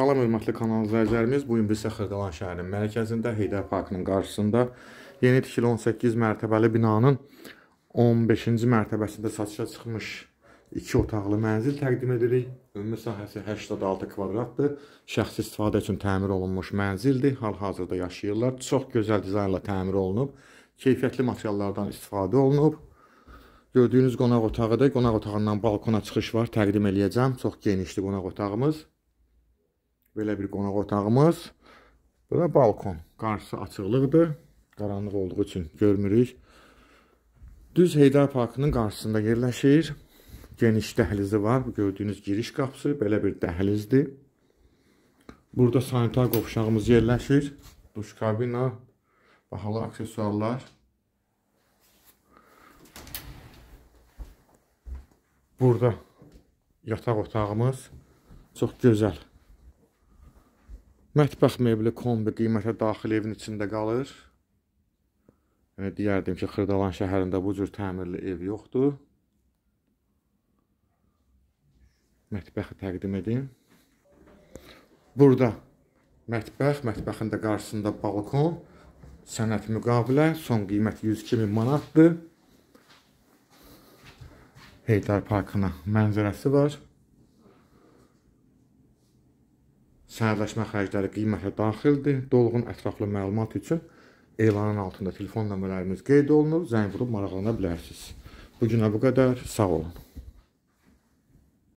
Salam hörmətli kanal izləyicilərimiz, bu gün biz Səxirqalan şəhərinin mərkəzində Heydər parkının qarşısında yeni tikili 18 mərtəbəli binanın 15-ci mərtəbəsində satışa çıxmış 2 otaqlı mənzil təqdim edirik. Ümumi sahəsi 86 kvadratdır. Şəxsi istifadə üçün təmir olunmuş mənzildir. Hal-hazırda yaşayırlar. Çox gözəl dizaynla təmir olunub. Keyfiyyətli materiallardan istifadə olunub. Gördüyünüz qonaq otağıdır. Qonaq otağından balkona çıxış var. Təqdim eləyəcəm. Çox genişdir qonaq otağımız. Belə bir qonaq otağımız. Bu da balkon. Qarşısı açıqlıqdır. Qaranlıq olduğu üçün görmürük. Düz Heydər Parkının qarşısında yerləşir. Geniş dəhlizi var. Gördüyünüz giriş qapısı belə bir dəhlizdir. Burada sanitar qovşağımız yerləşir. Duş kabina, bahalı aksesuarlar. Burada yataq otağımız çox gözəl. Mətbəx mebli kombi qiymətə daxil evin içində qalır. Yəni deyərdim ki, Xırdalan şəhərində bu cür təmirli ev yoxdur. Mətbəxi təqdim edeyim. Burada mətbəx, mətbəxin də qarşısında balkon, sənət müqavilə, son qiymət 102 min manatdır. Heydar Parkına mənzərəsi var. səhərləşmə xərcləri qiymətə daxildir. Dolğun ətraflı məlumat üçün elanın altında telefon nömrələrimiz qeyd olunur. Zəng vurub maraqlana bilərsiniz. Bu günə bu qədər. Sağ olun.